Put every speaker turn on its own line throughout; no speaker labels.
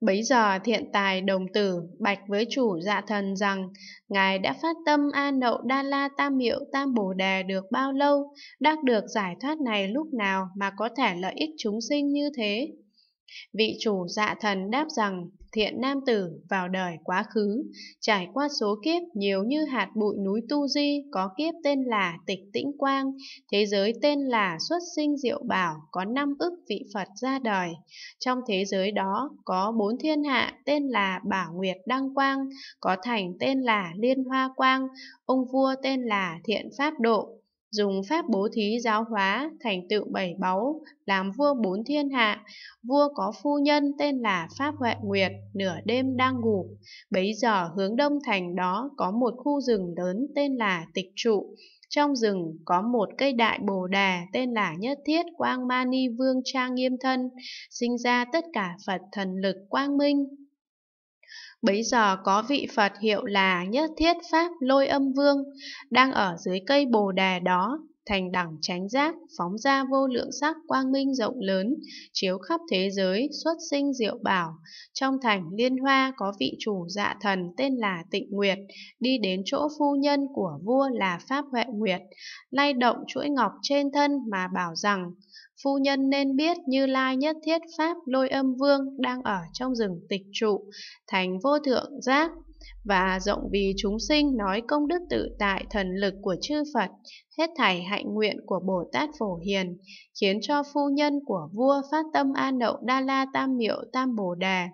Bấy giờ thiện tài đồng tử bạch với chủ dạ thần rằng Ngài đã phát tâm A Nậu Đa La Tam Miệu Tam Bồ Đề được bao lâu, đắc được giải thoát này lúc nào mà có thể lợi ích chúng sinh như thế. Vị chủ dạ thần đáp rằng thiện nam tử vào đời quá khứ, trải qua số kiếp nhiều như hạt bụi núi Tu Di, có kiếp tên là Tịch Tĩnh Quang, thế giới tên là Xuất Sinh Diệu Bảo, có năm ức vị Phật ra đời. Trong thế giới đó có bốn thiên hạ tên là Bảo Nguyệt Đăng Quang, có thành tên là Liên Hoa Quang, ông vua tên là Thiện Pháp Độ dùng pháp bố thí giáo hóa, thành tựu bảy báu, làm vua bốn thiên hạ. Vua có phu nhân tên là Pháp Huệ Nguyệt, nửa đêm đang ngủ. Bấy giờ hướng đông thành đó có một khu rừng lớn tên là Tịch Trụ. Trong rừng có một cây đại bồ đề tên là Nhất Thiết Quang Mani Vương Trang Nghiêm Thân, sinh ra tất cả Phật thần lực quang minh. Bấy giờ có vị Phật hiệu là Nhất Thiết Pháp Lôi Âm Vương, đang ở dưới cây bồ đề đó, thành đẳng chánh giác, phóng ra vô lượng sắc quang minh rộng lớn, chiếu khắp thế giới, xuất sinh diệu bảo. Trong thành Liên Hoa có vị chủ dạ thần tên là Tịnh Nguyệt, đi đến chỗ phu nhân của vua là Pháp Huệ Nguyệt, lay động chuỗi ngọc trên thân mà bảo rằng, Phu nhân nên biết Như Lai nhất thiết Pháp lôi âm vương đang ở trong rừng tịch trụ, thành vô thượng giác và rộng vì chúng sinh nói công đức tự tại thần lực của chư Phật, hết thảy hạnh nguyện của Bồ Tát Phổ Hiền, khiến cho phu nhân của vua phát tâm an đậu Đa La Tam Miệu Tam Bồ Đà,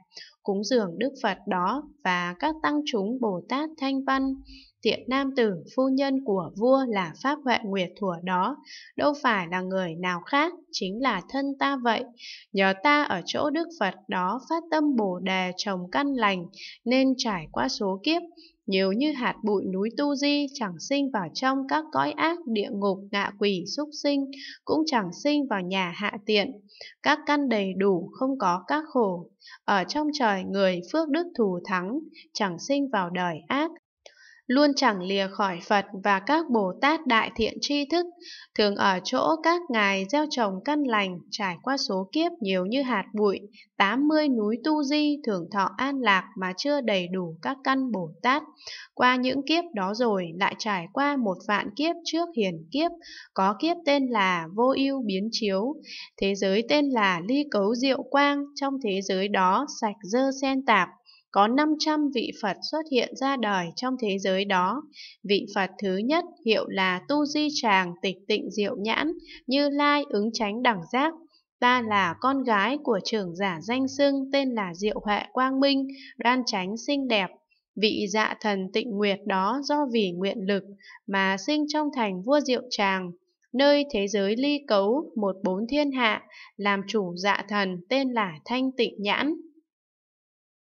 cúng dường Đức Phật đó và các tăng chúng Bồ Tát Thanh Văn. Tiện nam tử, phu nhân của vua là Pháp Huệ Nguyệt Thủa đó, đâu phải là người nào khác, chính là thân ta vậy. Nhờ ta ở chỗ Đức Phật đó phát tâm Bồ Đề trồng căn lành, nên trải qua số kiếp, nhiều như hạt bụi núi tu di chẳng sinh vào trong các cõi ác địa ngục ngạ quỷ súc sinh cũng chẳng sinh vào nhà hạ tiện các căn đầy đủ không có các khổ ở trong trời người phước đức thù thắng chẳng sinh vào đời ác luôn chẳng lìa khỏi Phật và các Bồ Tát đại thiện tri thức, thường ở chỗ các ngài gieo trồng căn lành, trải qua số kiếp nhiều như hạt bụi, 80 núi tu di thường thọ an lạc mà chưa đầy đủ các căn Bồ Tát. Qua những kiếp đó rồi lại trải qua một vạn kiếp trước hiền kiếp, có kiếp tên là vô ưu biến chiếu, thế giới tên là ly cấu diệu quang, trong thế giới đó sạch dơ sen tạp, có 500 vị Phật xuất hiện ra đời trong thế giới đó. Vị Phật thứ nhất hiệu là Tu Di Tràng Tịch Tịnh Diệu Nhãn, Như Lai ứng Chánh đẳng giác. Ta là con gái của trưởng giả danh xưng tên là Diệu Huệ Quang Minh, đoan tránh xinh đẹp, Vị dạ thần tịnh nguyệt đó do vì nguyện lực mà sinh trong thành vua diệu tràng, nơi thế giới ly cấu một bốn thiên hạ, làm chủ dạ thần tên là Thanh Tịnh Nhãn.